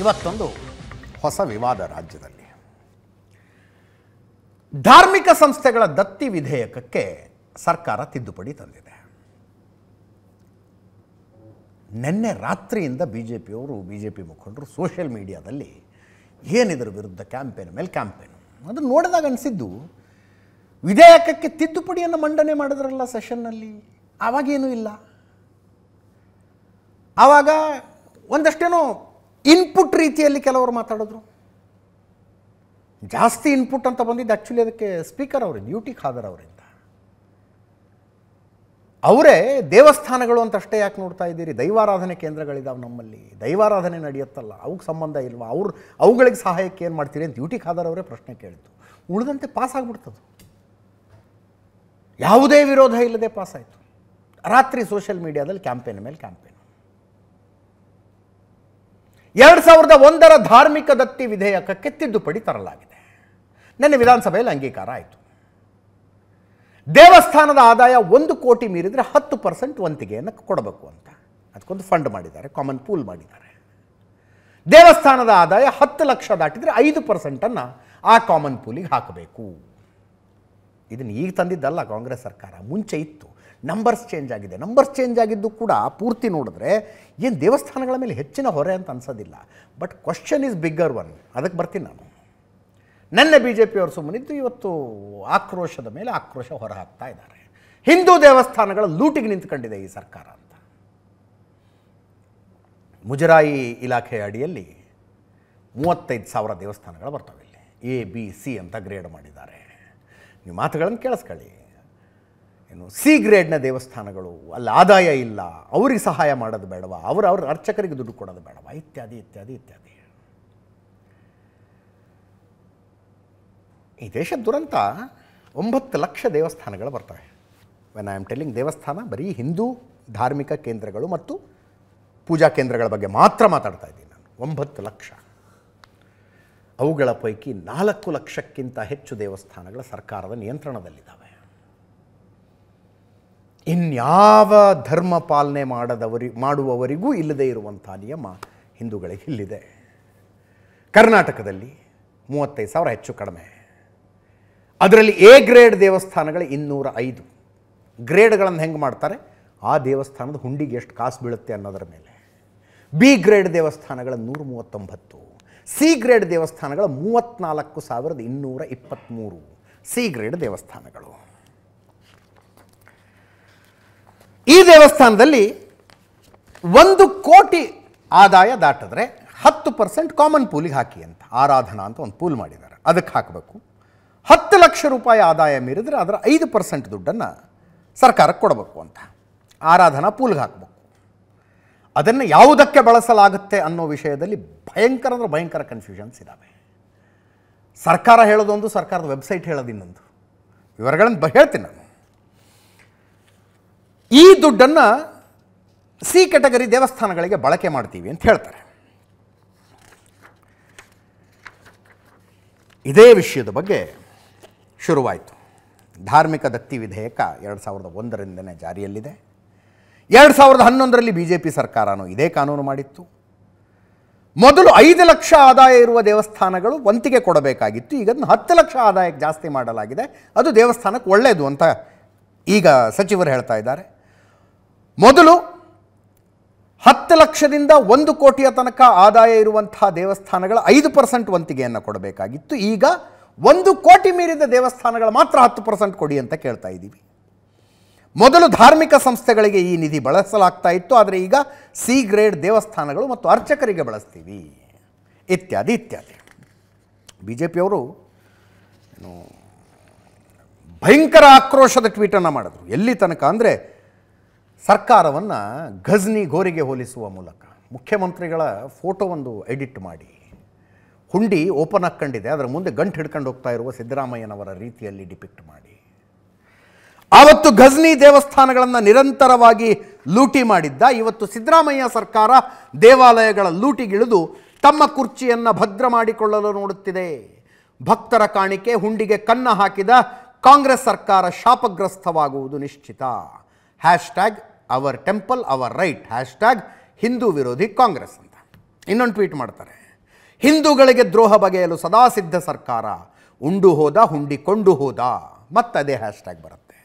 ಇವತ್ತೊಂದು ಹೊಸ ವಿವಾದ ರಾಜ್ಯದಲ್ಲಿ ಧಾರ್ಮಿಕ ಸಂಸ್ಥೆಗಳ ದತ್ತಿ ವಿಧೇಯಕಕ್ಕೆ ಸರ್ಕಾರ ತಿದ್ದುಪಡಿ ತಂದಿದೆ ನಿನ್ನೆ ರಾತ್ರಿಯಿಂದ ಬಿ ಜೆ ಪಿಯವರು ಬಿ ಜೆ ಪಿ ಮುಖಂಡರು ಸೋಷಿಯಲ್ ಮೀಡಿಯಾದಲ್ಲಿ ಏನಿದ್ರ ವಿರುದ್ಧ ಕ್ಯಾಂಪೇನ್ ಮೇಲೆ ಕ್ಯಾಂಪೇನ್ ಅದನ್ನು ನೋಡಿದಾಗ ಅನಿಸಿದ್ದು ವಿಧೇಯಕಕ್ಕೆ ತಿದ್ದುಪಡಿಯನ್ನು ಮಂಡನೆ ಮಾಡಿದ್ರಲ್ಲ ಸೆಷನ್ನಲ್ಲಿ ಆವಾಗೇನೂ ಇಲ್ಲ ಆವಾಗ ಒಂದಷ್ಟೇನೋ ಇನ್ಪುಟ್ ರೀತಿಯಲ್ಲಿ ಕೆಲವರು ಮಾತಾಡಿದ್ರು ಜಾಸ್ತಿ ಇನ್ಪುಟ್ ಅಂತ ಬಂದಿದ್ದು ಆ್ಯಕ್ಚುಲಿ ಅದಕ್ಕೆ ಸ್ಪೀಕರ್ ಅವರು ಡ್ಯೂಟಿ ಟಿ ಖಾದರ್ ಅವರಿಂದ ಅವರೇ ದೇವಸ್ಥಾನಗಳು ಅಂತಷ್ಟೇ ಯಾಕೆ ನೋಡ್ತಾ ಇದ್ದೀರಿ ದೈವಾರಾಧನೆ ಕೇಂದ್ರಗಳಿದ್ದಾವೆ ನಮ್ಮಲ್ಲಿ ದೈವಾರಾಧನೆ ನಡೆಯುತ್ತಲ್ಲ ಅವಕ್ಕೆ ಸಂಬಂಧ ಇಲ್ವಾ ಅವ್ರು ಅವುಗಳಿಗೆ ಸಹಾಯಕ್ಕೆ ಏನು ಮಾಡ್ತೀರಿ ಅಂತ ಡ್ಯೂಟಿ ಖಾದರ್ ಅವರೇ ಪ್ರಶ್ನೆ ಕೇಳಿದ್ದು ಉಳಿದಂತೆ ಪಾಸ್ ಯಾವುದೇ ವಿರೋಧ ಇಲ್ಲದೆ ಪಾಸ್ ಆಯಿತು ರಾತ್ರಿ ಸೋಷಿಯಲ್ ಮೀಡಿಯಾದಲ್ಲಿ ಕ್ಯಾಂಪೇನ್ ಮೇಲೆ ಕ್ಯಾಂಪೇನ್ ಎರಡು ಸಾವಿರದ ಒಂದರ ಧಾರ್ಮಿಕ ದತ್ತಿ ವಿಧೇಯಕಕ್ಕೆ ತಿದ್ದುಪಡಿ ತರಲಾಗಿದೆ ನಿನ್ನೆ ವಿಧಾನಸಭೆಯಲ್ಲಿ ಅಂಗೀಕಾರ ಆಯಿತು ದೇವಸ್ಥಾನದ ಆದಾಯ ಒಂದು ಕೋಟಿ ಮೀರಿದರೆ ಹತ್ತು ಪರ್ಸೆಂಟ್ ವಂತಿಗೆಯನ್ನು ಕೊಡಬೇಕು ಅಂತ ಅದಕ್ಕೊಂದು ಫಂಡ್ ಮಾಡಿದ್ದಾರೆ ಕಾಮನ್ ಪೂಲ್ ಮಾಡಿದ್ದಾರೆ ದೇವಸ್ಥಾನದ ಆದಾಯ ಹತ್ತು ಲಕ್ಷ ದಾಟಿದರೆ ಐದು ಪರ್ಸೆಂಟನ್ನು ಆ ಕಾಮನ್ ಪೂಲಿಗೆ ಹಾಕಬೇಕು ಇದನ್ನು ಈಗ ತಂದಿದ್ದಲ್ಲ ಕಾಂಗ್ರೆಸ್ ಸರ್ಕಾರ ಮುಂಚೆ ಇತ್ತು ನಂಬರ್ಸ್ ಚೇಂಜ್ ಆಗಿದೆ ನಂಬರ್ಸ್ ಚೇಂಜ್ ಆಗಿದ್ದು ಕೂಡ ಪೂರ್ತಿ ನೋಡಿದ್ರೆ ಏನು ದೇವಸ್ಥಾನಗಳ ಮೇಲೆ ಹೆಚ್ಚಿನ ಹೊರೆ ಅಂತ ಅನ್ಸೋದಿಲ್ಲ but question is bigger one ಅದಕ್ಕೆ ಬರ್ತೀನಿ ನಾನು ನನ್ನ ಬಿ ಜೆ ಪಿಯವರು ಸುಮ್ಮನಿದ್ದು ಇವತ್ತು ಆಕ್ರೋಶದ ಮೇಲೆ ಆಕ್ರೋಶ ಹೊರಹಾಕ್ತಾ ಇದ್ದಾರೆ ಹಿಂದೂ ದೇವಸ್ಥಾನಗಳ ಲೂಟಿಗೆ ನಿಂತ್ಕೊಂಡಿದೆ ಈ ಸರ್ಕಾರ ಅಂತ ಮುಜರಾಯಿ ಇಲಾಖೆಯ ಅಡಿಯಲ್ಲಿ ಮೂವತ್ತೈದು ಸಾವಿರ ದೇವಸ್ಥಾನಗಳು ಬರ್ತವೆ ಇಲ್ಲಿ ಎ ಬಿ ಸಿ ಅಂತ ಗ್ರೇಡ್ ಮಾಡಿದ್ದಾರೆ ನೀವು ಮಾತುಗಳನ್ನು ಕೇಳಿಸ್ಕೊಳ್ಳಿ ಏನು ಸಿ ಗ್ರೇಡ್ನ ದೇವಸ್ಥಾನಗಳು ಅಲ್ಲಿ ಆದಾಯ ಇಲ್ಲ ಅವ್ರಿಗೆ ಸಹಾಯ ಮಾಡೋದು ಬೇಡವ ಅವರು ಅವ್ರ ಅರ್ಚಕರಿಗೆ ದುಡ್ಡು ಕೊಡೋದು ಬೇಡವಾ ಇತ್ಯಾದಿ ಇತ್ಯಾದಿ ಇತ್ಯಾದಿ ಈ ದೇಶದ ದುರಂತ ಒಂಬತ್ತು ಲಕ್ಷ ದೇವಸ್ಥಾನಗಳು ಬರ್ತವೆ ವೆನ್ ಐ ಆಮ್ ಟೆಲ್ಲಿಂಗ್ ದೇವಸ್ಥಾನ ಬರೀ ಹಿಂದೂ ಧಾರ್ಮಿಕ ಕೇಂದ್ರಗಳು ಮತ್ತು ಪೂಜಾ ಕೇಂದ್ರಗಳ ಬಗ್ಗೆ ಮಾತ್ರ ಮಾತಾಡ್ತಾ ಇದ್ದೀನಿ ನಾನು ಒಂಬತ್ತು ಲಕ್ಷ ಅವುಗಳ ಪೈಕಿ ನಾಲ್ಕು ಲಕ್ಷಕ್ಕಿಂತ ಹೆಚ್ಚು ದೇವಸ್ಥಾನಗಳು ಸರ್ಕಾರದ ನಿಯಂತ್ರಣದಲ್ಲಿದ್ದಾವೆ ಇನ್ಯಾವ ಧರ್ಮ ಪಾಲನೆ ಮಾಡದವರಿ ಮಾಡುವವರಿಗೂ ಇಲ್ಲದೇ ಇರುವಂಥ ನಿಯಮ ಹಿಂದೂಗಳಿಗೆ ಇಲ್ಲಿದೆ ಕರ್ನಾಟಕದಲ್ಲಿ ಮೂವತ್ತೈದು ಸಾವಿರ ಹೆಚ್ಚು ಕಡಿಮೆ ಅದರಲ್ಲಿ ಎ ಗ್ರೇಡ್ ದೇವಸ್ಥಾನಗಳು ಇನ್ನೂರ ಐದು ಗ್ರೇಡ್ಗಳನ್ನು ಹೆಂಗೆ ಮಾಡ್ತಾರೆ ಆ ದೇವಸ್ಥಾನದ ಹುಂಡಿಗೆ ಎಷ್ಟು ಕಾಸು ಬೀಳುತ್ತೆ ಅನ್ನೋದರ ಮೇಲೆ ಬಿ ಗ್ರೇಡ್ ದೇವಸ್ಥಾನಗಳ ನೂರ ಮೂವತ್ತೊಂಬತ್ತು ಸಿ ಗ್ರೇಡ್ ದೇವಸ್ಥಾನಗಳ ಮೂವತ್ತ್ನಾಲ್ಕು ಸಾವಿರದ ಇನ್ನೂರ ಇಪ್ಪತ್ತ್ಮೂರು ಸಿ ಗ್ರೇಡ್ ದೇವಸ್ಥಾನಗಳು ಈ ದೇವಸ್ಥಾನದಲ್ಲಿ ಒಂದು ಕೋಟಿ ಆದಾಯ ದಾಟಿದ್ರೆ ಹತ್ತು ಪರ್ಸೆಂಟ್ ಕಾಮನ್ ಪೂಲಿಗೆ ಹಾಕಿ ಅಂತ ಆರಾಧನಾ ಅಂತ ಒಂದು ಪೂಲ್ ಮಾಡಿದ್ದಾರೆ ಅದಕ್ಕೆ ಹಾಕಬೇಕು ಹತ್ತು ಲಕ್ಷ ರೂಪಾಯಿ ಆದಾಯ ಮೀರಿದರೆ ಅದರ ಐದು ಪರ್ಸೆಂಟ್ ದುಡ್ಡನ್ನು ಸರ್ಕಾರಕ್ಕೆ ಕೊಡಬೇಕು ಅಂತ ಆರಾಧನಾ ಪೂಲ್ಗೆ ಹಾಕಬೇಕು ಅದನ್ನು ಯಾವುದಕ್ಕೆ ಬಳಸಲಾಗುತ್ತೆ ಅನ್ನೋ ವಿಷಯದಲ್ಲಿ ಭಯಂಕರ ಅಂದರೆ ಭಯಂಕರ ಕನ್ಫ್ಯೂಷನ್ಸ್ ಇದ್ದಾವೆ ಸರ್ಕಾರ ಹೇಳೋದೊಂದು ಸರ್ಕಾರದ ವೆಬ್ಸೈಟ್ ಹೇಳೋದು ಇನ್ನೊಂದು ವಿವರಗಳನ್ನು ಹೇಳ್ತೀನಿ ನಾನು ಈ ದುಡ್ಡನ್ನು ಸಿ ಕೆಟಗರಿ ದೇವಸ್ಥಾನಗಳಿಗೆ ಬಳಕೆ ಮಾಡ್ತೀವಿ ಅಂತ ಹೇಳ್ತಾರೆ ಇದೇ ವಿಷಯದ ಬಗ್ಗೆ ಶುರುವಾಯಿತು ಧಾರ್ಮಿಕ ದತ್ತಿ ವಿಧೇಯಕ ಎರಡು ಸಾವಿರದ ಒಂದರಿಂದನೇ ಜಾರಿಯಲ್ಲಿದೆ ಎರಡು ಸಾವಿರದ ಹನ್ನೊಂದರಲ್ಲಿ ಬಿ ಜೆ ಪಿ ಸರ್ಕಾರನೂ ಇದೇ ಕಾನೂನು ಮಾಡಿತ್ತು ಮೊದಲು ಐದು ಲಕ್ಷ ಆದಾಯ ಇರುವ ದೇವಸ್ಥಾನಗಳು ವಂತಿಗೆ ಕೊಡಬೇಕಾಗಿತ್ತು ಈಗ ಅದನ್ನು ಹತ್ತು ಲಕ್ಷ ಆದಾಯಕ್ಕೆ ಜಾಸ್ತಿ ಮಾಡಲಾಗಿದೆ ಅದು ದೇವಸ್ಥಾನಕ್ಕೆ ಒಳ್ಳೆಯದು ಅಂತ ಈಗ ಸಚಿವರು ಹೇಳ್ತಾ ಇದ್ದಾರೆ ಮೊದಲು ಹತ್ತು ಲಕ್ಷದಿಂದ ಒಂದು ಕೋಟಿಯ ತನಕ ಆದಾಯ ಇರುವಂತಹ ದೇವಸ್ಥಾನಗಳ ಐದು ಪರ್ಸೆಂಟ್ ವಂತಿಗೆಯನ್ನು ಕೊಡಬೇಕಾಗಿತ್ತು ಈಗ ಒಂದು ಕೋಟಿ ಮೀರಿದ ದೇವಸ್ಥಾನಗಳು ಮಾತ್ರ ಹತ್ತು ಪರ್ಸೆಂಟ್ ಕೊಡಿ ಅಂತ ಕೇಳ್ತಾ ಇದ್ದೀವಿ ಮೊದಲು ಧಾರ್ಮಿಕ ಸಂಸ್ಥೆಗಳಿಗೆ ಈ ನಿಧಿ ಬಳಸಲಾಗ್ತಾ ಇತ್ತು ಆದರೆ ಈಗ ಸಿ ಗ್ರೇಡ್ ದೇವಸ್ಥಾನಗಳು ಮತ್ತು ಅರ್ಚಕರಿಗೆ ಬಳಸ್ತೀವಿ ಇತ್ಯಾದಿ ಇತ್ಯಾದಿ ಬಿ ಜೆ ಪಿಯವರು ಭಯಂಕರ ಆಕ್ರೋಶದ ಟ್ವೀಟನ್ನು ಮಾಡಿದ್ರು ಎಲ್ಲಿ ತನಕ ಅಂದರೆ ಸರ್ಕಾರವನ್ನು ಘಜ್ನಿ ಗೋರಿಗೆ ಹೋಲಿಸುವ ಮೂಲಕ ಮುಖ್ಯಮಂತ್ರಿಗಳ ಫೋಟೋ ಒಂದು ಎಡಿಟ್ ಮಾಡಿ ಹುಂಡಿ ಓಪನ್ ಹಾಕ್ಕೊಂಡಿದೆ ಅದರ ಮುಂದೆ ಗಂಟು ಹಿಡ್ಕೊಂಡು ಹೋಗ್ತಾ ಇರುವ ಸಿದ್ದರಾಮಯ್ಯನವರ ರೀತಿಯಲ್ಲಿ ಡಿಪಿಕ್ಟ್ ಮಾಡಿ ಆವತ್ತು ಘಜ್ನಿ ದೇವಸ್ಥಾನಗಳನ್ನು ನಿರಂತರವಾಗಿ ಲೂಟಿ ಮಾಡಿದ್ದ ಇವತ್ತು ಸಿದ್ದರಾಮಯ್ಯ ಸರ್ಕಾರ ದೇವಾಲಯಗಳ ಲೂಟಿಗಿಳಿದು ತಮ್ಮ ಕುರ್ಚಿಯನ್ನು ಭದ್ರ ಮಾಡಿಕೊಳ್ಳಲು ನೋಡುತ್ತಿದೆ ಭಕ್ತರ ಕಾಣಿಕೆ ಹುಂಡಿಗೆ ಕನ್ನ ಹಾಕಿದ ಕಾಂಗ್ರೆಸ್ ಸರ್ಕಾರ ಶಾಪಗ್ರಸ್ತವಾಗುವುದು ನಿಶ್ಚಿತ hashtag our temple our right hashtag Hindu ವಿರೋಧಿ ಕಾಂಗ್ರೆಸ್ ಅಂತ ಇನ್ನೊಂದು ಟ್ವೀಟ್ ಮಾಡ್ತಾರೆ ಹಿಂದೂಗಳಿಗೆ ದ್ರೋಹ ಬಗೆಯಲು ಸದಾ ಸಿದ್ಧ ಸರ್ಕಾರ ಉಂಡು ಹೋದ ಹುಂಡಿಕೊಂಡು ಹೋದ ಮತ್ತದೇ ಹ್ಯಾಶ್ ಟ್ಯಾಗ್ ಬರುತ್ತೆ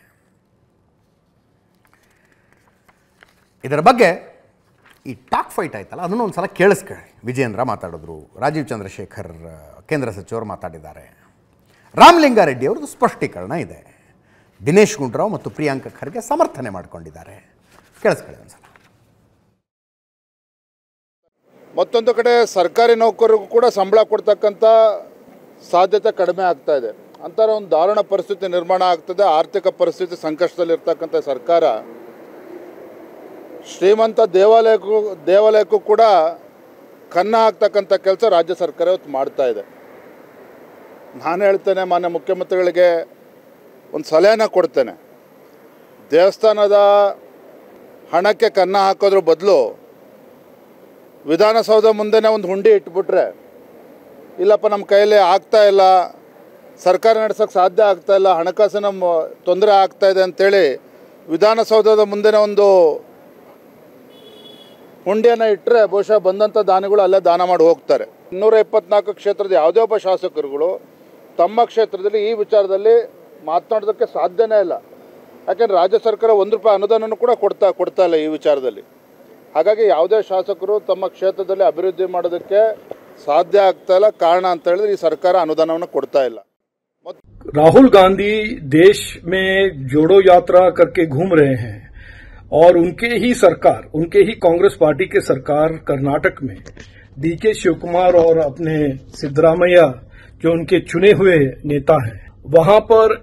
ಇದರ ಬಗ್ಗೆ ಈ ಟಾಕ್ ಫೈಟ್ ಆಯ್ತಲ್ಲ ಅದನ್ನು ಒಂದು ಸಲ ಕೇಳಿಸ್ಕೊಳ್ಳಿ ವಿಜೇಂದ್ರ ಮಾತಾಡಿದ್ರು ರಾಜೀವ್ ಚಂದ್ರಶೇಖರ್ ಕೇಂದ್ರ ಸಚಿವರು ಮಾತಾಡಿದ್ದಾರೆ ರಾಮಲಿಂಗಾರೆಡ್ಡಿ ಅವ್ರದ್ದು ಸ್ಪಷ್ಟೀಕರಣ ಇದೆ ದಿನೇಶ್ ಗುಂಡ್ರಾವ್ ಮತ್ತು ಪ್ರಿಯಾಂಕ ಖರ್ಗೆ ಸಮರ್ಥನೆ ಮಾಡಿಕೊಂಡಿದ್ದಾರೆ ಕೇಳಿಸ್ಕೊಳ್ಳಿ ಒಂದ್ಸಲ ಮತ್ತೊಂದು ಕಡೆ ಸರ್ಕಾರಿ ನೌಕರರಿಗೂ ಕೂಡ ಸಂಬಳ ಕೊಡ್ತಕ್ಕಂಥ ಸಾಧ್ಯತೆ ಕಡಿಮೆ ಆಗ್ತಾ ಇದೆ ಅಂತಾರೆ ಒಂದು ದಾರುಣ ಪರಿಸ್ಥಿತಿ ನಿರ್ಮಾಣ ಆಗ್ತದೆ ಆರ್ಥಿಕ ಪರಿಸ್ಥಿತಿ ಸಂಕಷ್ಟದಲ್ಲಿರ್ತಕ್ಕಂಥ ಸರ್ಕಾರ ಶ್ರೀಮಂತ ದೇವಾಲಯಕ್ಕೂ ದೇವಾಲಯಕ್ಕೂ ಕೂಡ ಕನ್ನ ಆಗ್ತಕ್ಕಂಥ ಕೆಲಸ ರಾಜ್ಯ ಸರ್ಕಾರ ಇವತ್ತು ಮಾಡ್ತಾ ಇದೆ ನಾನು ಹೇಳ್ತೇನೆ ಮಾನ್ಯ ಮುಖ್ಯಮಂತ್ರಿಗಳಿಗೆ ಒಂದು ಸಲಹೆನ ಕೊಡ್ತೇನೆ ದೇವಸ್ಥಾನದ ಹಣಕ್ಕೆ ಕನ್ನ ಹಾಕೋದ್ರ ಬದಲು ವಿಧಾನಸೌಧ ಮುಂದೆನೇ ಒಂದು ಹುಂಡಿ ಇಟ್ಬಿಟ್ರೆ ಇಲ್ಲಪ್ಪ ನಮ್ಮ ಕೈಯಲ್ಲಿ ಆಗ್ತಾ ಇಲ್ಲ ಸರ್ಕಾರ ನಡೆಸೋಕ್ಕೆ ಸಾಧ್ಯ ಆಗ್ತಾ ಇಲ್ಲ ಹಣಕಾಸಿನ ತೊಂದರೆ ಆಗ್ತಾ ಇದೆ ಅಂಥೇಳಿ ವಿಧಾನಸೌಧದ ಮುಂದೆನೇ ಒಂದು ಹುಂಡಿಯನ್ನು ಇಟ್ಟರೆ ಬಹುಶಃ ಬಂದಂಥ ದಾನಿಗಳು ಅಲ್ಲೇ ದಾನ ಮಾಡಿ ಹೋಗ್ತಾರೆ ಇನ್ನೂರ ಇಪ್ಪತ್ನಾಲ್ಕು ಕ್ಷೇತ್ರದ ಯಾವುದೇ ಒಬ್ಬ ಶಾಸಕರುಗಳು ತಮ್ಮ ಕ್ಷೇತ್ರದಲ್ಲಿ ಈ ವಿಚಾರದಲ್ಲಿ ಮಾತನಾಡೋದಕ್ಕೆ ಸಾಧ್ಯನೇ ಇಲ್ಲ ಏಕೆ ರಾಜ ಸರ್ಕಾರ 1 ರೂಪಾಯಿ ಅನುದಾನವನ್ನು ಕೂಡ ಕೊಡತಾ ಕೊಡತಾ ಇಲ್ಲ ಈ ವಿಚಾರದಲ್ಲಿ ಹಾಗಾಗಿ ಯಾವ ದೇಶ ಶಾಸಕರು ತಮ್ಮ ಕ್ಷೇತ್ರದಲ್ಲಿ ಅಭಿವೃದ್ಧಿ ಮಾಡೋದಕ್ಕೆ ಸಾಧ್ಯ ಆಗತಾ ಇಲ್ಲ ಕಾರಣ ಅಂತ ಹೇಳಿದ್ರೆ ಈ ಸರ್ಕಾರ ಅನುದಾನವನ್ನು ಕೊಡತಾ ಇಲ್ಲ ಮತ್ತು ರಾಹುಲ್ ಗಾಂಧಿ ದೇಶ್ ಮೇ ಜೋಡೋ ಯಾತ್ರೆ ಕರ್ಕೇ ಘೂಮ್ رہے ہیں اور اُنಕೇ ಹಿ ಸರ್ಕಾರ اُنಕೇ ಹಿ ಕಾಂಗ್ರೆಸ್ ಪಾರ್ಟಿ ಕೆ ಸರ್ಕಾರ ಕರ್ನಾಟಕ ಮೇ ಡಿ ಕೆ ಶುಕ್ಮಾರ್ ಔರ್ ಅಪ್ನೆ ಸಿದ್ರಾಮಯಾ ಜೋ اُنಕೇ ಚುನೇ ہوئے ನೇತಾ ಹ ವಹಾ ಪರ್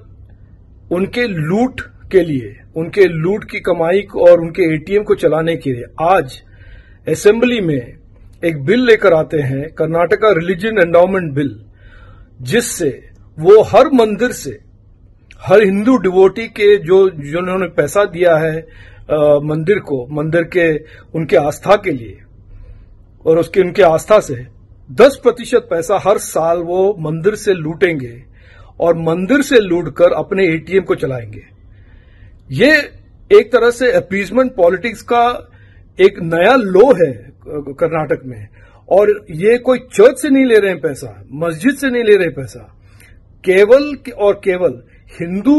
اُنಕೇ ಲೂಟ್ के लिए उनके लूट की कमाई को और उनके एटीएम को चलाने के लिए आज असेंबली में एक बिल लेकर आते हैं कर्नाटका रिलीजन एंडाउमेंट बिल जिससे वो हर मंदिर से हर हिंदू डिवोटी के जो जिन्होंने पैसा दिया है आ, मंदिर को मंदिर के उनके आस्था के लिए और उसके उनके आस्था से 10 प्रतिशत पैसा हर साल वो मंदिर से लूटेंगे और मंदिर से लूटकर अपने एटीएम को चलाएंगे ये एक तरह से अपीजमेंट पॉलिटिक्स का एक नया लो है कर्नाटक में और ये कोई चर्च से नहीं ले रहे हैं पैसा मस्जिद से नहीं ले रहे पैसा केवल और केवल हिंदू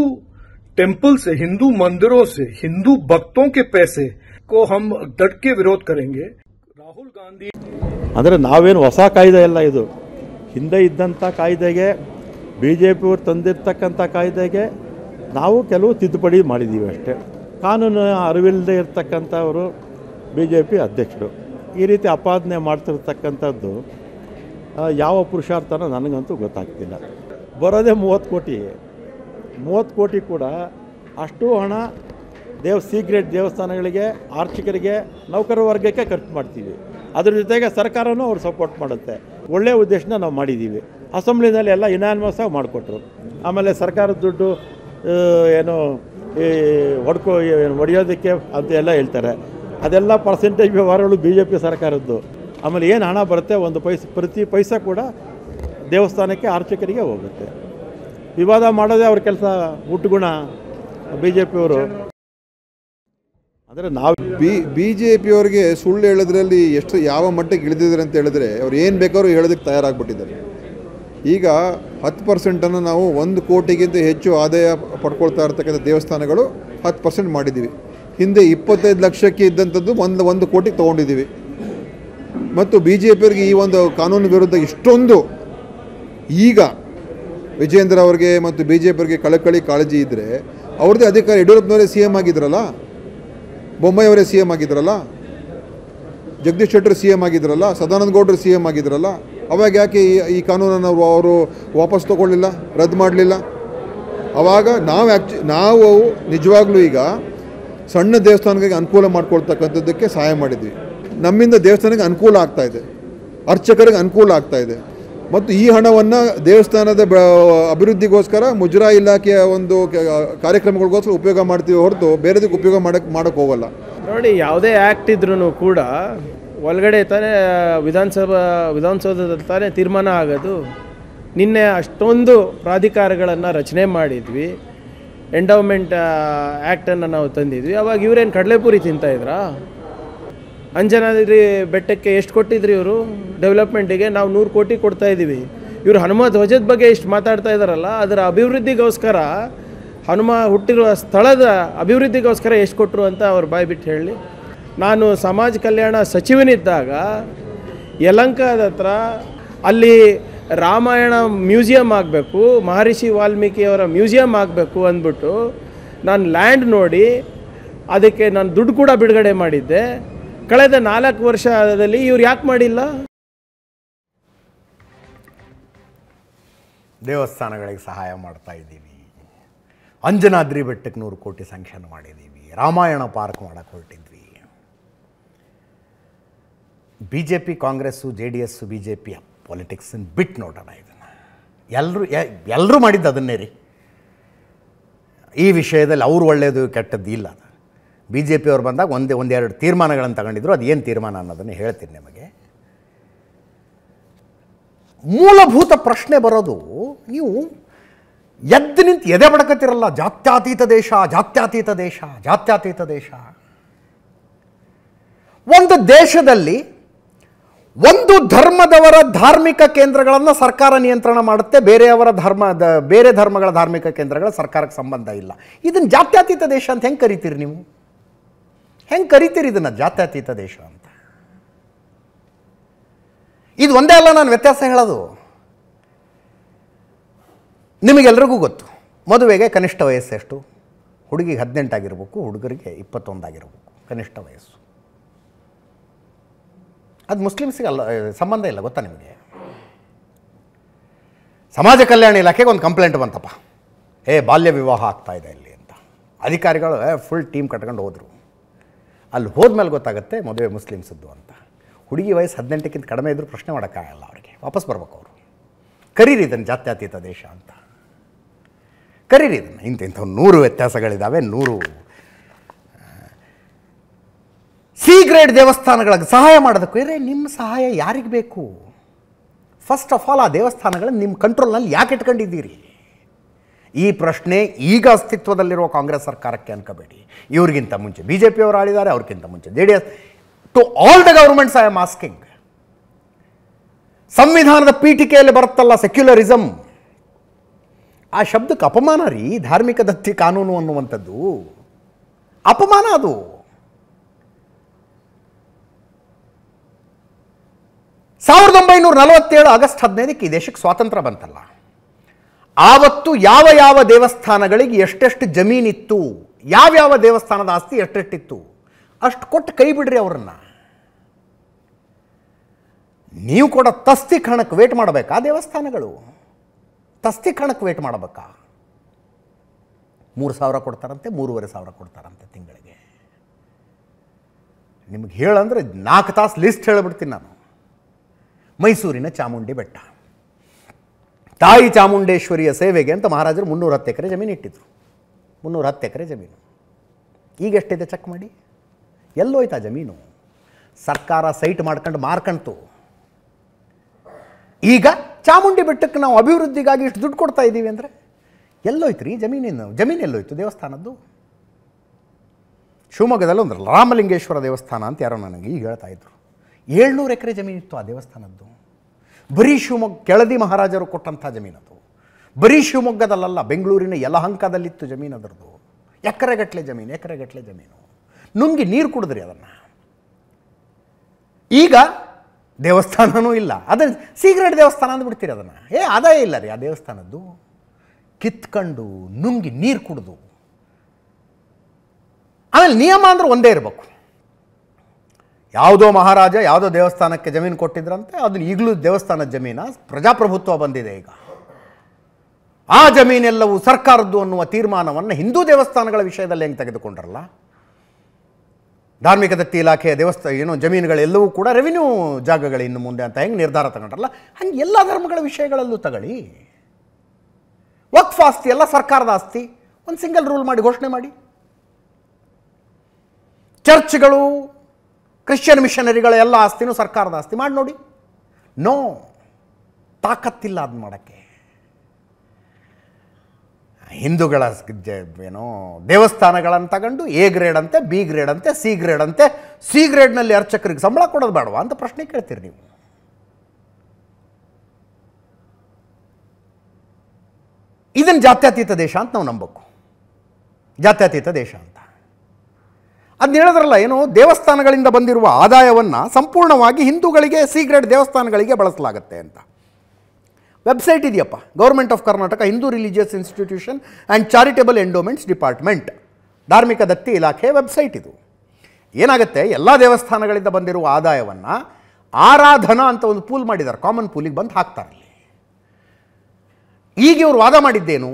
टेम्पल से हिंदू मंदिरों से हिंदू भक्तों के पैसे को हम डट के विरोध करेंगे राहुल गांधी अंदर नावेन कायदे हिंदे कायदे बीजेपी तक कायदे ನಾವು ಕೆಲವು ತಿದ್ದುಪಡಿ ಮಾಡಿದ್ದೀವಿ ಅಷ್ಟೇ ಕಾನೂನು ಅರಿವಿಲ್ಲದೆ ಇರ್ತಕ್ಕಂಥವರು ಬಿ ಜೆ ಪಿ ಅಧ್ಯಕ್ಷರು ಈ ರೀತಿ ಅಪಾದನೆ ಮಾಡ್ತಿರ್ತಕ್ಕಂಥದ್ದು ಯಾವ ಪುರುಷಾರ್ಥನೋ ನನಗಂತೂ ಗೊತ್ತಾಗ್ತಿಲ್ಲ ಬರೋದೇ ಮೂವತ್ತು ಕೋಟಿ ಮೂವತ್ತು ಕೋಟಿ ಕೂಡ ಅಷ್ಟು ಹಣ ದೇವ ಸೀಕ್ರೆಟ್ ದೇವಸ್ಥಾನಗಳಿಗೆ ಆರ್ಥಿಕರಿಗೆ ನೌಕರ ವರ್ಗಕ್ಕೆ ಖರ್ಚು ಮಾಡ್ತೀವಿ ಅದ್ರ ಜೊತೆಗೆ ಸರ್ಕಾರನೂ ಅವ್ರು ಸಪೋರ್ಟ್ ಮಾಡುತ್ತೆ ಒಳ್ಳೆಯ ಉದ್ದೇಶನ ನಾವು ಮಾಡಿದ್ದೀವಿ ಅಸೆಂಬ್ಲಿನಲ್ಲಿ ಎಲ್ಲ ಇನಾನ್ಮಸ್ ಆಗಿ ಮಾಡಿಕೊಟ್ರು ಆಮೇಲೆ ಸರ್ಕಾರದ ದುಡ್ಡು ಏನು ಈ ಹೊಡ್ಕೋ ಏನು ಹೊಡೆಯೋದಕ್ಕೆ ಅಂತ ಎಲ್ಲ ಹೇಳ್ತಾರೆ ಅದೆಲ್ಲ ಪರ್ಸೆಂಟೇಜ್ ವ್ಯವಹಾರಗಳು ಬಿ ಜೆ ಪಿ ಸರ್ಕಾರದ್ದು ಆಮೇಲೆ ಏನು ಹಣ ಬರುತ್ತೆ ಒಂದು ಪೈಸ ಪ್ರತಿ ಪೈಸ ಕೂಡ ದೇವಸ್ಥಾನಕ್ಕೆ ಅರ್ಚಕರಿಗೆ ಹೋಗುತ್ತೆ ವಿವಾದ ಮಾಡೋದೇ ಅವ್ರ ಕೆಲಸ ಹುಟ್ಟುಗುಣ ಬಿ ಜೆ ಪಿಯವರು ಅಂದರೆ ನಾವು ಬಿ ಬಿ ಜೆ ಪಿಯವ್ರಿಗೆ ಸುಳ್ಳು ಹೇಳೋದ್ರಲ್ಲಿ ಎಷ್ಟು ಯಾವ ಮಟ್ಟಕ್ಕೆ ಇಳಿದಿದ್ದಾರೆ ಅಂತ ಹೇಳಿದ್ರೆ ಅವ್ರು ಏನು ಬೇಕಾದ್ರೂ ಹೇಳೋದಕ್ಕೆ ತಯಾರಾಗ್ಬಿಟ್ಟಿದ್ದಾರೆ ಈಗ ಹತ್ತು ಪರ್ಸೆಂಟನ್ನು ನಾವು ಒಂದು ಕೋಟಿಗಿಂತ ಹೆಚ್ಚು ಆದಾಯ ಪಡ್ಕೊಳ್ತಾ ಇರ್ತಕ್ಕಂಥ ದೇವಸ್ಥಾನಗಳು ಹತ್ತು ಪರ್ಸೆಂಟ್ ಮಾಡಿದ್ದೀವಿ ಹಿಂದೆ ಇಪ್ಪತ್ತೈದು ಲಕ್ಷಕ್ಕೆ ಇದ್ದಂಥದ್ದು ಒಂದು ಒಂದು ಕೋಟಿಗೆ ತೊಗೊಂಡಿದ್ದೀವಿ ಮತ್ತು ಬಿ ಜೆ ಪಿಯವ್ರಿಗೆ ಈ ಒಂದು ಕಾನೂನು ವಿರುದ್ಧ ಇಷ್ಟೊಂದು ಈಗ ವಿಜೇಂದ್ರ ಅವ್ರಿಗೆ ಮತ್ತು ಬಿ ಜೆ ಪಿಯವ್ರಿಗೆ ಕಳಕಳಿ ಕಾಳಜಿ ಇದ್ದರೆ ಅವ್ರದ್ದೇ ಅಧಿಕಾರ ಯಡಿಯೂರಪ್ಪನವರೇ ಸಿ ಎಮ್ ಆಗಿದ್ರಲ್ಲ ಬೊಮ್ಮಾಯಿಯವರೇ ಸಿ ಎಮ್ ಆಗಿದ್ರಲ್ಲ ಜಗದೀಶ್ ಶೆಟ್ಟರು ಸಿ ಎಮ್ ಆಗಿದ್ರಲ್ಲ ಸದಾನಂದ ಗೌಡರು ಸಿ ಎಮ್ ಆಗಿದ್ರಲ್ಲ ಅವಾಗ ಯಾಕೆ ಈ ಈ ಕಾನೂನನ್ನು ಅವರು ವಾಪಸ್ ತೊಗೊಳ್ಳಿಲ್ಲ ರದ್ದು ಮಾಡಲಿಲ್ಲ ಆವಾಗ ನಾವು ಆ್ಯಕ್ಚು ನಾವು ನಿಜವಾಗ್ಲೂ ಈಗ ಸಣ್ಣ ದೇವಸ್ಥಾನಗಳಿಗೆ ಅನುಕೂಲ ಮಾಡ್ಕೊಳ್ತಕ್ಕಂಥದ್ದಕ್ಕೆ ಸಹಾಯ ಮಾಡಿದ್ವಿ ನಮ್ಮಿಂದ ದೇವಸ್ಥಾನಕ್ಕೆ ಅನುಕೂಲ ಆಗ್ತಾಯಿದೆ ಅರ್ಚಕರಿಗೆ ಅನುಕೂಲ ಆಗ್ತಾಯಿದೆ ಮತ್ತು ಈ ಹಣವನ್ನು ದೇವಸ್ಥಾನದ ಅಭಿವೃದ್ಧಿಗೋಸ್ಕರ ಮುಜರಾಯಿ ಇಲಾಖೆಯ ಒಂದು ಕಾರ್ಯಕ್ರಮಗಳಿಗೋಸ್ಕರ ಉಪಯೋಗ ಮಾಡ್ತೀವಿ ಹೊರತು ಬೇರೆದಕ್ಕೆ ಉಪಯೋಗ ಮಾಡೋಕ್ಕೆ ಮಾಡೋಕ್ಕೆ ಹೋಗಲ್ಲ ನೋಡಿ ಯಾವುದೇ ಆ್ಯಕ್ಟ್ ಇದ್ರೂ ಕೂಡ ಒಳಗಡೆ ತಾನೇ ವಿಧಾನಸಭಾ ವಿಧಾನಸೌಧದಲ್ಲಿ ತಾನೇ ತೀರ್ಮಾನ ಆಗೋದು ನಿನ್ನೆ ಅಷ್ಟೊಂದು ಪ್ರಾಧಿಕಾರಗಳನ್ನು ರಚನೆ ಮಾಡಿದ್ವಿ ಎಂಡೌಮೆಂಟ್ ಆ್ಯಕ್ಟನ್ನು ನಾವು ತಂದಿದ್ವಿ ಅವಾಗ ಇವರೇನು ಕಡಲೆಪುರಿ ತಿಂತಾಯಿದ್ರಾ ಅಂಜನಾದ್ರಿ ಬೆಟ್ಟಕ್ಕೆ ಎಷ್ಟು ಕೊಟ್ಟಿದ್ರಿ ಇವರು ಡೆವಲಪ್ಮೆಂಟಿಗೆ ನಾವು ನೂರು ಕೋಟಿ ಕೊಡ್ತಾಯಿದ್ದೀವಿ ಇವರು ಹನುಮ ಧ್ವಜದ ಬಗ್ಗೆ ಎಷ್ಟು ಮಾತಾಡ್ತಾ ಇದ್ದಾರಲ್ಲ ಅದರ ಅಭಿವೃದ್ಧಿಗೋಸ್ಕರ ಹನುಮ ಹುಟ್ಟಿರುವ ಸ್ಥಳದ ಅಭಿವೃದ್ಧಿಗೋಸ್ಕರ ಎಷ್ಟು ಕೊಟ್ಟರು ಅಂತ ಅವ್ರು ಬಾಯ್ಬಿಟ್ಟು ಹೇಳಿ ನಾನು ಸಮಾಜ ಕಲ್ಯಾಣ ಸಚಿವನಿದ್ದಾಗ ಯಲಂಕದ ಹತ್ರ ಅಲ್ಲಿ ರಾಮಾಯಣ ಮ್ಯೂಸಿಯಂ ಆಗಬೇಕು ಮಹರ್ಷಿ ವಾಲ್ಮೀಕಿಯವರ ಮ್ಯೂಸಿಯಂ ಆಗಬೇಕು ಅಂದ್ಬಿಟ್ಟು ನಾನು ಲ್ಯಾಂಡ್ ನೋಡಿ ಅದಕ್ಕೆ ನಾನು ದುಡ್ಡು ಕೂಡ ಬಿಡುಗಡೆ ಮಾಡಿದ್ದೆ ಕಳೆದ ನಾಲ್ಕು ವರ್ಷದಲ್ಲಿ ಇವ್ರು ಯಾಕೆ ಮಾಡಿಲ್ಲ ದೇವಸ್ಥಾನಗಳಿಗೆ ಸಹಾಯ ಮಾಡ್ತಾ ಇದ್ದೀವಿ ಅಂಜನಾದ್ರಿ ಬೆಟ್ಟಕ್ಕೆ ನೂರು ಕೋಟಿ ಸ್ಯಾಂಕ್ಷನ್ ಮಾಡಿದ್ದೀವಿ ರಾಮಾಯಣ ಪಾರ್ಕ್ ಮಾಡಕ್ಕೆ ಹೊರಟಿದ್ದೀವಿ B J P Congress J D S B J ಪಿಯ ಪಾಲಿಟಿಕ್ಸನ್ನು ಬಿಟ್ಟು ನೋಡೋಣ ಇದನ್ನು ಎಲ್ಲರೂ ಎಲ್ಲರೂ ಮಾಡಿದ್ದು ಅದನ್ನೇ ರೀ ಈ ವಿಷಯದಲ್ಲಿ ಅವ್ರು ಒಳ್ಳೆಯದು ಕೆಟ್ಟದ್ದು ಇಲ್ಲ ಬಿ ಜೆ ಪಿಯವ್ರು ಬಂದಾಗ ಒಂದೇ ಒಂದೆರಡು ತೀರ್ಮಾನಗಳನ್ನು ತಗೊಂಡಿದ್ರು ಅದು ಏನು ತೀರ್ಮಾನ ಅನ್ನೋದನ್ನು ಹೇಳ್ತೀನಿ ನಿಮಗೆ ಮೂಲಭೂತ ಪ್ರಶ್ನೆ ಬರೋದು ನೀವು ಎದ್ದು ನಿಂತು ಎದೆ ಬಡ್ಕತ್ತಿರಲ್ಲ ಜಾತ್ಯಾತೀತ ದೇಶ ಜಾತ್ಯಾತೀತ ದೇಶ ಜಾತ್ಯಾತೀತ ದೇಶ ಒಂದು ದೇಶದಲ್ಲಿ ಒಂದು ಧರ್ಮದವರ ಧಾರ್ಮಿಕ ಕೇಂದ್ರಗಳನ್ನು ಸರ್ಕಾರ ನಿಯಂತ್ರಣ ಮಾಡುತ್ತೆ ಬೇರೆಯವರ ಧರ್ಮ ಬೇರೆ ಧರ್ಮಗಳ ಧಾರ್ಮಿಕ ಕೇಂದ್ರಗಳ ಸರ್ಕಾರಕ್ಕೆ ಸಂಬಂಧ ಇಲ್ಲ ಇದನ್ನು ಜಾತ್ಯತೀತ ದೇಶ ಅಂತ ಹೆಂಗೆ ಕರಿತೀರಿ ನೀವು ಹೆಂಗೆ ಕರಿತೀರಿ ಇದನ್ನು ಜಾತ್ಯತೀತ ದೇಶ ಅಂತ ಇದು ಒಂದೇ ಅಲ್ಲ ನಾನು ವ್ಯತ್ಯಾಸ ಹೇಳೋದು ನಿಮಗೆಲ್ರಿಗೂ ಗೊತ್ತು ಮದುವೆಗೆ ಕನಿಷ್ಠ ವಯಸ್ಸು ಎಷ್ಟು ಹುಡುಗಿಗೆ ಹದಿನೆಂಟಾಗಿರ್ಬೇಕು ಹುಡುಗರಿಗೆ ಇಪ್ಪತ್ತೊಂದಾಗಿರ್ಬೇಕು ಕನಿಷ್ಠ ವಯಸ್ಸು ಅದು ಮುಸ್ಲಿಮ್ಸಿಗೆ ಅಲ್ಲ ಸಂಬಂಧ ಇಲ್ಲ ಗೊತ್ತಾ ನಿಮಗೆ ಸಮಾಜ ಕಲ್ಯಾಣ ಇಲಾಖೆಗೆ ಒಂದು ಕಂಪ್ಲೇಂಟ್ ಬಂತಪ್ಪ ಏ ಬಾಲ್ಯ ವಿವಾಹ ಆಗ್ತಾ ಇದೆ ಇಲ್ಲಿ ಅಂತ ಅಧಿಕಾರಿಗಳು ಫುಲ್ ಟೀಮ್ ಕಟ್ಕೊಂಡು ಹೋದರು ಅಲ್ಲಿ ಹೋದ್ಮೇಲೆ ಗೊತ್ತಾಗುತ್ತೆ ಮದುವೆ ಮುಸ್ಲಿಮ್ಸದ್ದು ಅಂತ ಹುಡುಗಿ ವಯಸ್ಸು ಹದಿನೆಂಟಕ್ಕಿಂತ ಕಡಿಮೆ ಇದ್ದರೂ ಪ್ರಶ್ನೆ ಮಾಡೋಕ್ಕಾಗಲ್ಲ ಅವರಿಗೆ ವಾಪಸ್ ಬರ್ಬೇಕು ಅವರು ಕರೀರಿ ಇದನ್ನು ಜಾತ್ಯಾತೀತ ದೇಶ ಅಂತ ಕರೀರಿ ಇದನ್ನು ಇಂಥ ಇಂಥವು ನೂರು ವ್ಯತ್ಯಾಸಗಳಿದ್ದಾವೆ ನೂರು ಸಿ ಗ್ರೇಡ್ ದೇವಸ್ಥಾನಗಳಿಗೆ ಸಹಾಯ ಮಾಡೋದಕ್ಕೂ ಇರೇ ನಿಮ್ಮ ಸಹಾಯ ಯಾರಿಗೆ ಬೇಕು ಫಸ್ಟ್ ಆಫ್ ಆಲ್ ಆ ದೇವಸ್ಥಾನಗಳನ್ನು ನಿಮ್ಮ ಕಂಟ್ರೋಲ್ನಲ್ಲಿ ಯಾಕೆ ಇಟ್ಕೊಂಡಿದ್ದೀರಿ ಈ ಪ್ರಶ್ನೆ ಈಗ ಅಸ್ತಿತ್ವದಲ್ಲಿರುವ ಕಾಂಗ್ರೆಸ್ ಸರ್ಕಾರಕ್ಕೆ ಅನ್ಕೋಬೇಡಿ ಇವ್ರಿಗಿಂತ ಮುಂಚೆ ಬಿ ಜೆ ಅವರು ಆಳಿದ್ದಾರೆ ಅವ್ರಿಗಿಂತ ಮುಂಚೆ J D S to all the governments I am asking ಸಂವಿಧಾನದ ಪೀಠಿಕೆಯಲ್ಲಿ ಬರುತ್ತಲ್ಲ ಸೆಕ್ಯುಲರಿಸಮ್ ಆ ಶಬ್ದಕ್ಕೆ ಅಪಮಾನ ರೀ ಧಾರ್ಮಿಕ ದತ್ತಿ ಕಾನೂನು ಅನ್ನುವಂಥದ್ದು ಅಪಮಾನ ಅದು ಸಾವಿರದ ಒಂಬೈನೂರ ನಲವತ್ತೇಳು ಆಗಸ್ಟ್ ಹದಿನೈದಕ್ಕೆ ಈ ದೇಶಕ್ಕೆ ಸ್ವಾತಂತ್ರ್ಯ ಬಂತಲ್ಲ ಆವತ್ತು ಯಾವ ಯಾವ ದೇವಸ್ಥಾನಗಳಿಗೆ ಎಷ್ಟೆಷ್ಟು ಜಮೀನಿತ್ತು ಯಾವ್ಯಾವ ದೇವಸ್ಥಾನದ ಆಸ್ತಿ ಎಷ್ಟೆಷ್ಟಿತ್ತು ಅಷ್ಟು ಕೊಟ್ಟು ಕೈ ಬಿಡ್ರಿ ಅವರನ್ನು ನೀವು ಕೂಡ ಕಣಕ್ಕೆ ವೇಟ್ ಮಾಡಬೇಕಾ ದೇವಸ್ಥಾನಗಳು ತಸ್ತಿ ಕಣಕ್ಕೆ ವೇಟ್ ಮಾಡಬೇಕಾ ಮೂರು ಸಾವಿರ ಕೊಡ್ತಾರಂತೆ ಮೂರುವರೆ ಸಾವಿರ ಕೊಡ್ತಾರಂತೆ ತಿಂಗಳಿಗೆ ನಿಮ್ಗೆ ಹೇಳಂದ್ರೆ ನಾಲ್ಕು ತಾಸು ಲಿಸ್ಟ್ ಹೇಳಿಬಿಡ್ತೀನಿ ನಾನು ಮೈಸೂರಿನ ಚಾಮುಂಡಿ ಬೆಟ್ಟ ತಾಯಿ ಚಾಮುಂಡೇಶ್ವರಿಯ ಸೇವೆಗೆ ಅಂತ ಮಹಾರಾಜರು ಮುನ್ನೂರ ಹತ್ತು ಎಕರೆ ಜಮೀನು ಇಟ್ಟಿದ್ರು ಮುನ್ನೂರ ಹತ್ತು ಎಕರೆ ಜಮೀನು ಈಗ ಚೆಕ್ ಮಾಡಿ ಎಲ್ಲೋಯ್ತಾ ಜಮೀನು ಸರ್ಕಾರ ಸೈಟ್ ಮಾಡ್ಕೊಂಡು ಮಾರ್ಕಂತು ಈಗ ಚಾಮುಂಡಿ ಬೆಟ್ಟಕ್ಕೆ ನಾವು ಅಭಿವೃದ್ಧಿಗಾಗಿ ಇಷ್ಟು ದುಡ್ಡು ಕೊಡ್ತಾ ಇದ್ದೀವಿ ಅಂದರೆ ಎಲ್ಲೋಯ್ತು ರೀ ಜಮೀನಿನ ಜಮೀನು ಎಲ್ಲೋಯ್ತು ದೇವಸ್ಥಾನದ್ದು ಶಿವಮೊಗ್ಗದಲ್ಲಿ ಒಂದು ರಾಮಲಿಂಗೇಶ್ವರ ದೇವಸ್ಥಾನ ಅಂತ ಯಾರೋ ನನಗೆ ಈಗ ಹೇಳ್ತಾ ಇದ್ರು ಏಳ್ನೂರು ಎಕರೆ ಜಮೀನಿತ್ತು ಆ ದೇವಸ್ಥಾನದ್ದು ಬರೀ ಶಿವಮೊಗ್ಗ ಕೆಳದಿ ಮಹಾರಾಜರು ಕೊಟ್ಟಂಥ ಜಮೀನದು ಬರೀ ಶಿವಮೊಗ್ಗದಲ್ಲ ಬೆಂಗಳೂರಿನ ಯಲಹಂಕದಲ್ಲಿತ್ತು ಜಮೀನು ಅದರದು ಎಕರೆಗಟ್ಟಲೆ ಜಮೀನು ಎಕರೆಗಟ್ಟಲೆ ಜಮೀನು ನುಂಗಿ ನೀರು ಕುಡಿದ್ರಿ ಅದನ್ನು ಈಗ ದೇವಸ್ಥಾನವೂ ಇಲ್ಲ ಅದರ ಸೀಕ್ರೆಟ್ ದೇವಸ್ಥಾನ ಅಂದ್ಬಿಡ್ತೀರಿ ಅದನ್ನು ಏ ಅದೇ ಇಲ್ಲ ರೀ ಆ ದೇವಸ್ಥಾನದ್ದು ಕಿತ್ಕೊಂಡು ನುಂಗಿ ನೀರು ಕುಡಿದು ಆಮೇಲೆ ನಿಯಮ ಅಂದ್ರೆ ಒಂದೇ ಇರಬೇಕು ಯಾವುದೋ ಮಹಾರಾಜ ಯಾವುದೋ ದೇವಸ್ಥಾನಕ್ಕೆ ಜಮೀನು ಕೊಟ್ಟಿದ್ರಂತೆ ಅದು ಈಗಲೂ ದೇವಸ್ಥಾನದ ಜಮೀನ ಪ್ರಜಾಪ್ರಭುತ್ವ ಬಂದಿದೆ ಈಗ ಆ ಜಮೀನೆಲ್ಲವೂ ಸರ್ಕಾರದ್ದು ಅನ್ನುವ ತೀರ್ಮಾನವನ್ನು ಹಿಂದೂ ದೇವಸ್ಥಾನಗಳ ವಿಷಯದಲ್ಲಿ ಹೆಂಗೆ ತೆಗೆದುಕೊಂಡ್ರಲ್ಲ ಧಾರ್ಮಿಕ ದತ್ತಿ ಇಲಾಖೆಯ ದೇವಸ್ಥಾನ ಏನೋ ಜಮೀನುಗಳೆಲ್ಲವೂ ಕೂಡ ರೆವಿನ್ಯೂ ಜಾಗಗಳು ಇನ್ನು ಮುಂದೆ ಅಂತ ಹೆಂಗೆ ನಿರ್ಧಾರ ತಗೊಂಡ್ರಲ್ಲ ಹಂಗೆ ಎಲ್ಲ ಧರ್ಮಗಳ ವಿಷಯಗಳಲ್ಲೂ ತಗೊಳ್ಳಿ ವಕ್ಫ್ ಆಸ್ತಿ ಎಲ್ಲ ಸರ್ಕಾರದ ಆಸ್ತಿ ಒಂದು ಸಿಂಗಲ್ ರೂಲ್ ಮಾಡಿ ಘೋಷಣೆ ಮಾಡಿ ಚರ್ಚ್ಗಳು ಕ್ರಿಶ್ಚಿಯನ್ ಮಿಷನರಿಗಳ ಎಲ್ಲ ಆಸ್ತಿನೂ ಸರ್ಕಾರದ ಆಸ್ತಿ ಮಾಡಿ ನೋಡಿ ನೋ ತಾಕತ್ತಿಲ್ಲ ಅದು ಮಾಡೋಕ್ಕೆ ಹಿಂದೂಗಳ ಏನೋ ದೇವಸ್ಥಾನಗಳನ್ನು ತಗೊಂಡು ಎ ಗ್ರೇಡ್ ಅಂತೆ ಬಿ ಗ್ರೇಡ್ ಅಂತೆ ಸಿ ಗ್ರೇಡ್ ಅಂತೆ ಸಿ ಗ್ರೇಡ್ನಲ್ಲಿ ಅರ್ಚಕರಿಗೆ ಸಂಬಳ ಕೊಡೋದು ಬೇಡವಾ ಅಂತ ಪ್ರಶ್ನೆ ಕೇಳ್ತೀರಿ ನೀವು ಇದನ್ನು ಜಾತ್ಯತೀತ ದೇಶ ಅಂತ ನಾವು ನಂಬಬೇಕು ಜಾತ್ಯತೀತ ದೇಶ ಅಂತ ಅದನ್ನ ಹೇಳಿದ್ರಲ್ಲ ಏನು ದೇವಸ್ಥಾನಗಳಿಂದ ಬಂದಿರುವ ಆದಾಯವನ್ನು ಸಂಪೂರ್ಣವಾಗಿ ಹಿಂದೂಗಳಿಗೆ ಸೀಕ್ರೆಟ್ ದೇವಸ್ಥಾನಗಳಿಗೆ ಬಳಸಲಾಗುತ್ತೆ ಅಂತ ವೆಬ್ಸೈಟ್ ಇದೆಯಪ್ಪ government of Karnataka Hindu religious institution and charitable endowments department ಧಾರ್ಮಿಕ ದತ್ತಿ ಇಲಾಖೆ ವೆಬ್ಸೈಟ್ ಇದು ಏನಾಗುತ್ತೆ ಎಲ್ಲ ದೇವಸ್ಥಾನಗಳಿಂದ ಬಂದಿರುವ ಆದಾಯವನ್ನು ಆರಾಧನಾ ಅಂತ ಒಂದು ಪೂಲ್ ಮಾಡಿದ್ದಾರೆ ಕಾಮನ್ ಪೂಲಿಗೆ ಬಂದು ಹಾಕ್ತಾರೆ ಈಗ ಇವರು ವಾದ ಮಾಡಿದ್ದೇನು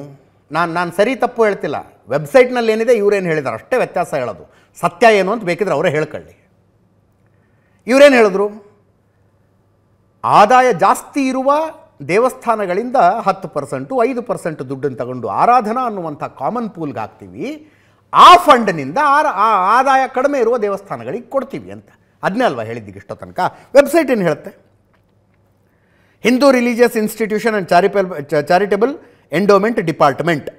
ನಾನು ನಾನು ಸರಿ ತಪ್ಪು ಹೇಳ್ತಿಲ್ಲ ವೆಬ್ಸೈಟ್ನಲ್ಲಿ ಏನಿದೆ ಇವರೇನು ಹೇಳಿದ್ದಾರೆ ಅಷ್ಟೇ ವ್ಯತ್ಯಾಸ ಹೇಳೋದು ಸತ್ಯ ಏನು ಅಂತ ಬೇಕಿದ್ರೆ ಅವರೇ ಹೇಳ್ಕೊಳ್ಳಿ ಇವರೇನು ಹೇಳಿದ್ರು ಆದಾಯ ಜಾಸ್ತಿ ಇರುವ ದೇವಸ್ಥಾನಗಳಿಂದ ಹತ್ತು ಪರ್ಸೆಂಟು ಐದು ಪರ್ಸೆಂಟ್ ದುಡ್ಡನ್ನು ತಗೊಂಡು ಆರಾಧನಾ ಅನ್ನುವಂಥ ಕಾಮನ್ ಪೂಲ್ಗೆ ಹಾಕ್ತೀವಿ ಆ ಫಂಡ್ನಿಂದ ಆ ಆದಾಯ ಕಡಿಮೆ ಇರುವ ದೇವಸ್ಥಾನಗಳಿಗೆ ಕೊಡ್ತೀವಿ ಅಂತ ಅದನ್ನೇ ಅಲ್ವಾ ಹೇಳಿದ್ದೀಗ ಇಷ್ಟೋ ತನಕ ವೆಬ್ಸೈಟ್ ಏನು ಹೇಳುತ್ತೆ Hindu religious institution and charitable charitable endowment department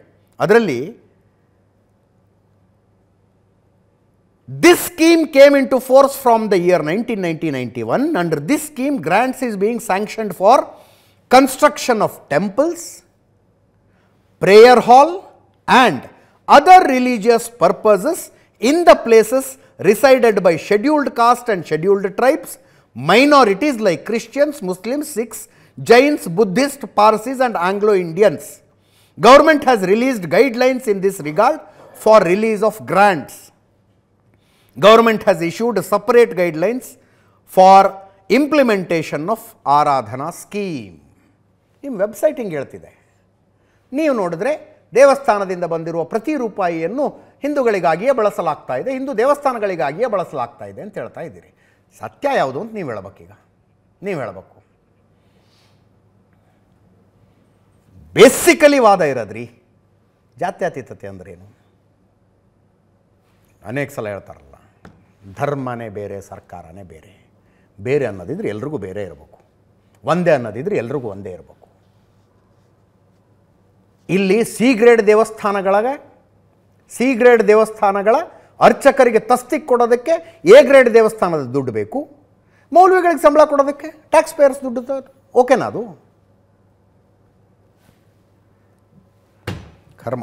ಅದರಲ್ಲಿ This scheme came into force from the year 1991. Under this scheme, grants is being sanctioned for construction of temples, prayer hall and other religious purposes in the places resided by scheduled caste and scheduled tribes, minorities like Christians, Muslims, Sikhs, Jains, Buddhists, Parsis and Anglo-Indians. Government has released guidelines in this regard for release of grants. Government has issued separate guidelines for implementation of Aradhana scheme ನಿಮ್ಮ website ಹಿಂಗೆ ಹೇಳ್ತಿದೆ ನೀವು ನೋಡಿದ್ರೆ ದೇವಸ್ಥಾನದಿಂದ ಬಂದಿರುವ ಪ್ರತಿ ರೂಪಾಯಿಯನ್ನು ಹಿಂದೂಗಳಿಗಾಗಿಯೇ ಬಳಸಲಾಗ್ತಾ ಇದೆ ಹಿಂದೂ ದೇವಸ್ಥಾನಗಳಿಗಾಗಿಯೇ ಬಳಸಲಾಗ್ತಾ ಇದೆ ಅಂತ ಹೇಳ್ತಾ ಇದ್ದೀರಿ ಸತ್ಯ ಯಾವುದು ಅಂತ ನೀವು ಹೇಳಬೇಕೀಗ ನೀವು ಹೇಳಬೇಕು ಬೇಸಿಕಲಿ ವಾದ ಇರೋದ್ರಿ ಜಾತ್ಯತೀತತೆ ಅಂದ್ರೇನು ಅನೇಕ ಸಲ ಹೇಳ್ತಾರಲ್ಲ ಧರ್ಮನೇ ಬೇರೆ ಸರ್ಕಾರನೇ ಬೇರೆ ಬೇರೆ ಅನ್ನೋದಿದ್ರೆ ಎಲ್ರಿಗೂ ಬೇರೆ ಇರಬೇಕು ಒಂದೇ ಅನ್ನೋದಿದ್ರೆ ಎಲ್ರಿಗೂ ಒಂದೇ ಇರಬೇಕು ಇಲ್ಲಿ ಸಿ ಗ್ರೇಡ್ ದೇವಸ್ಥಾನಗಳಾಗ ಸಿ ಗ್ರೇಡ್ ದೇವಸ್ಥಾನಗಳ ಅರ್ಚಕರಿಗೆ ತಸ್ತಿ ಕೊಡೋದಕ್ಕೆ ಎ ಗ್ರೇಡ್ ದೇವಸ್ಥಾನದ ದುಡ್ಡು ಬೇಕು ಮೌಲ್ವಿಗಳಿಗೆ ಸಂಬಳ ಕೊಡೋದಕ್ಕೆ ಟ್ಯಾಕ್ಸ್ ಪೇಯರ್ಸ್ ದುಡ್ಡು ಓಕೆನಾ ಅದು ಕರ್ಮ